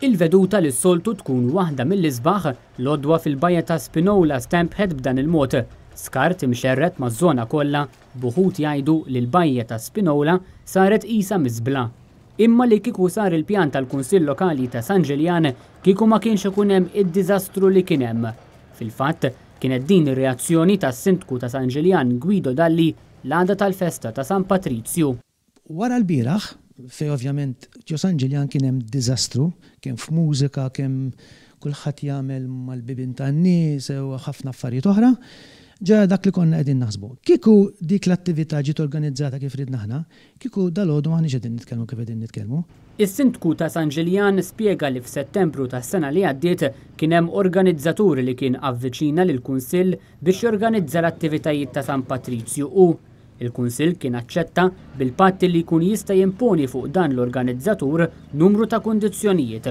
Il-veduta li s-soltu tkun waħda mill-isbaħ l-odwa fil-bajja ta' Spinola Stamphead b'dan il-mod. Skart imxerret ma' zona kollha, buħut jgħidu li l-bajja ta' Spinola saret isa miżbla. Imma li kiku sar il-pjan tal-Kunsill Lokali ta' San Ġiljan kiku ma kienx ikun hemm id-diżastru li kien hemm. Fil-fatt, kienet din ir-reazzjoni tas sintku ta' San Ġiljan Gwido Dalli l-għada tal-festa ta' San Patrizju. Wara l-biraħ, fej ovvjament Los Angeles kien hemm diżastru, kien f'mużika, kien kulħadd jagħmel mal-bibin tan-nies e, u ħafna affarijiet oħra. Ġa dak li konna qegħdin naħsbu. Kieku dik l-attività ġiet organizzata kif ridna aħna, kieku dal-għodu qegħdin nitkellmu kif qegħdin nitkellmu. Is-sindku ta' San Ġiljan spiega li f'Settembru tas sena li għaddiet kien hemm organizzaturi li kien avviċina lil kunsill biex jorganizza l-attivitajiet ta' San Patrizju u Il-Kunsil kien aċċetta bil-patti li jkun jista' jimponi fuq dan l-organizzatur numru ta' kundizzjonijiet.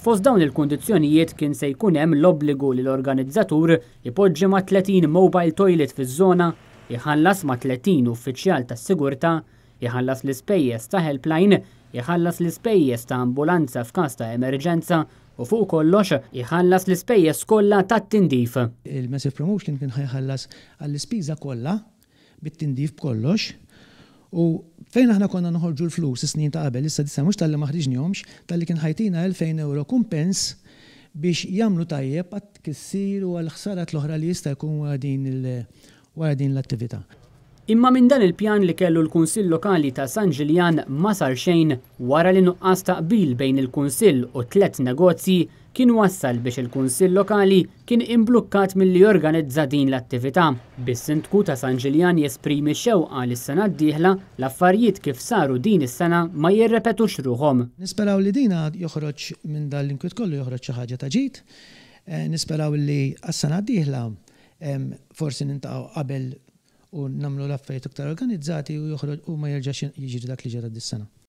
Fost dawn il-kundizzjonijiet kien se jkun hemm l-obbligu li l-organizzatur ipoġġi ma' 30 mobile toilet fiż-żona, iħallas ma' 30 uffiċjal tas-sigurta, iħallas l-ispejjeż ta' helpline, iħallas l-ispejjeż ta' ambulanza f'każ ta' emerġenza u fuq kollox iħallas l-ispejjeż kollha tat-tindif. Il-Massive Promotion kien ħajħallas għall-ispiża kollha bit-tindif b'kollox. U fejn aħna konna noħorġu l-flus is-snin ta' qabel, issa disa mhux tal-li maħriġnihomx, tal-li kien ħajtina 2000 euro kumpens biex jagħmlu tajjeb għat kissir u għal-ħsarat l-oħra li jista' jkun wara din l-attività. Imma minn dan il-pjan li kellu l-Kunsill Lokali ta' San Ġiljan ma sar xejn wara li nuqqas taqbil bejn il-Kunsill u tlet negozji kien wassal biex il-Kunsill Lokali kien imblukkat mill-li jorganizza din l-attività. Bis-sindku ta' San Ġiljan jesprimi xewqa li s-sena d-dieħla l-affarijiet kif saru din is-sena ma jirrepetux ruhom. Nisperaw li dina joħroġ minn dal-inkwiet kollu joħroġ xi ħaġa ta' ġid. Eh, nisperaw li għas-sena d-dieħla forsi nintaqgħu qabel u namlu l-affarijiet iktar organizzati u joħroġ u ma jerġax jiġri dak li ġara dis-sena.